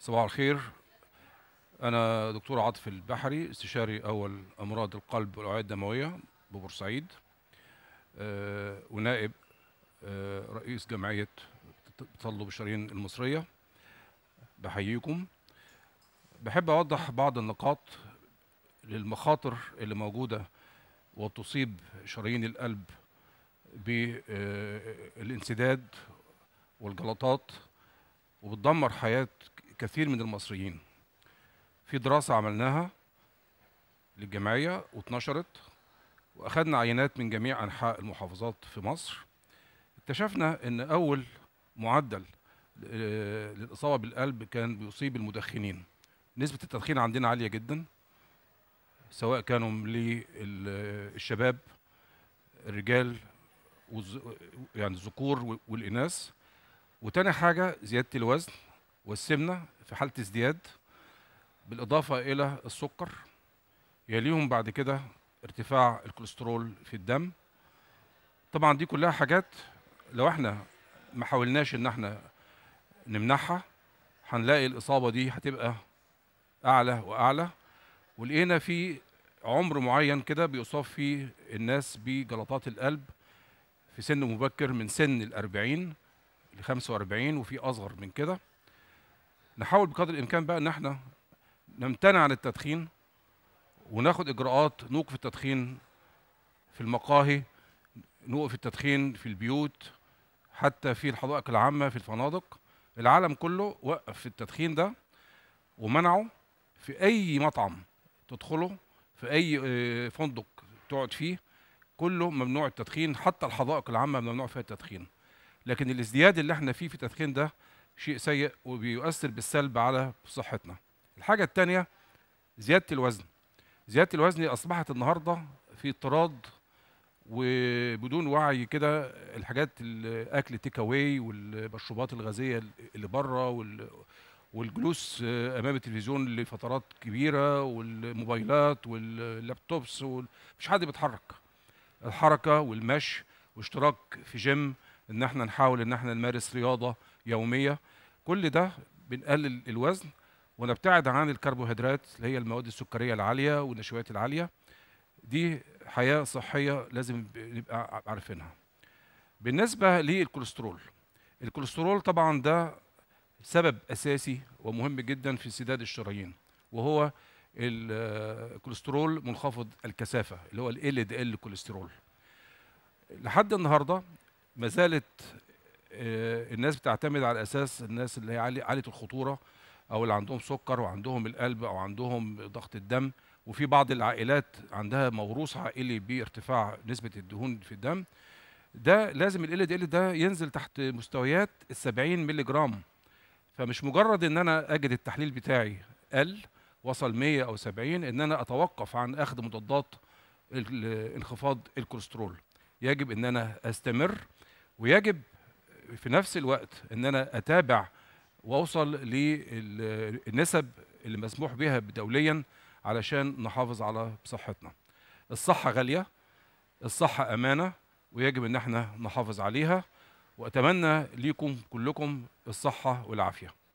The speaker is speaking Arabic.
صباح الخير أنا دكتور عاطف البحري استشاري أول أمراض القلب والأوعية الدموية ببورسعيد أه ونائب أه رئيس جمعية تطلب الشرايين المصرية بحييكم بحب أوضح بعض النقاط للمخاطر اللي موجودة وتصيب شرايين القلب بالانسداد والجلطات وبتدمر حياة كثير من المصريين في دراسة عملناها للجمعية واتنشرت وأخذنا عينات من جميع أنحاء المحافظات في مصر اكتشفنا أن أول معدل آه، للإصابة بالقلب كان بيصيب المدخنين نسبة التدخين عندنا عالية جدا سواء كانوا للشباب آه، الرجال يعني الذكور والإناث وتاني حاجة زيادة الوزن والسمنه في حاله ازدياد بالاضافه الى السكر يليهم بعد كده ارتفاع الكوليسترول في الدم طبعا دي كلها حاجات لو احنا ما حاولناش ان احنا نمنعها هنلاقي الاصابه دي هتبقى اعلى واعلى ولقينا في عمر معين كده بيصاب فيه الناس بجلطات القلب في سن مبكر من سن الأربعين لخمسة وأربعين وفي أصغر من كده نحاول بقدر الامكان بقى ان احنا نمتنع عن التدخين وناخد اجراءات نوقف التدخين في المقاهي نوقف التدخين في البيوت حتى في الحدائق العامه في الفنادق العالم كله وقف التدخين ده ومنعه في اي مطعم تدخله في اي آه، فندق تقعد فيه كله ممنوع التدخين حتى الحدائق العامه ممنوع فيها التدخين لكن الازدياد اللي احنا فيه في التدخين ده شيء سيء وبيؤثر بالسلب على صحتنا الحاجه الثانيه زياده الوزن زياده الوزن اصبحت النهارده في اضطراد وبدون وعي كده الحاجات الاكل تيك اواي والمشروبات الغازيه اللي بره وال والجلوس امام التلفزيون لفترات كبيره والموبايلات واللابتوبس مش حد بيتحرك الحركه والمشي واشتراك في جيم ان احنا نحاول ان احنا نمارس رياضه يوميه كل ده بنقلل الوزن ونبتعد عن الكربوهيدرات اللي هي المواد السكريه العاليه والنشويات العاليه دي حياه صحيه لازم نبقى عارفينها بالنسبه للكوليسترول الكوليسترول طبعا ده سبب اساسي ومهم جدا في سداد الشرايين وهو الكوليسترول منخفض الكثافه اللي هو ال LDL كوليسترول لحد النهارده ما زالت آه، الناس بتعتمد على اساس الناس اللي هي عاليه الخطوره او اللي عندهم سكر وعندهم القلب او عندهم ضغط الدم وفي بعض العائلات عندها موروث عائلي بارتفاع نسبه الدهون في الدم ده لازم ال دي ده ينزل تحت مستويات ال 70 مللي جرام فمش مجرد ان انا اجد التحليل بتاعي قل وصل 100 او 70 ان انا اتوقف عن اخذ مضادات انخفاض الكوليسترول يجب ان انا استمر ويجب في نفس الوقت ان انا اتابع واوصل للنسب اللي مسموح بها دوليا علشان نحافظ على صحتنا الصحه غاليه الصحه امانه ويجب ان احنا نحافظ عليها واتمنى ليكم كلكم الصحه والعافيه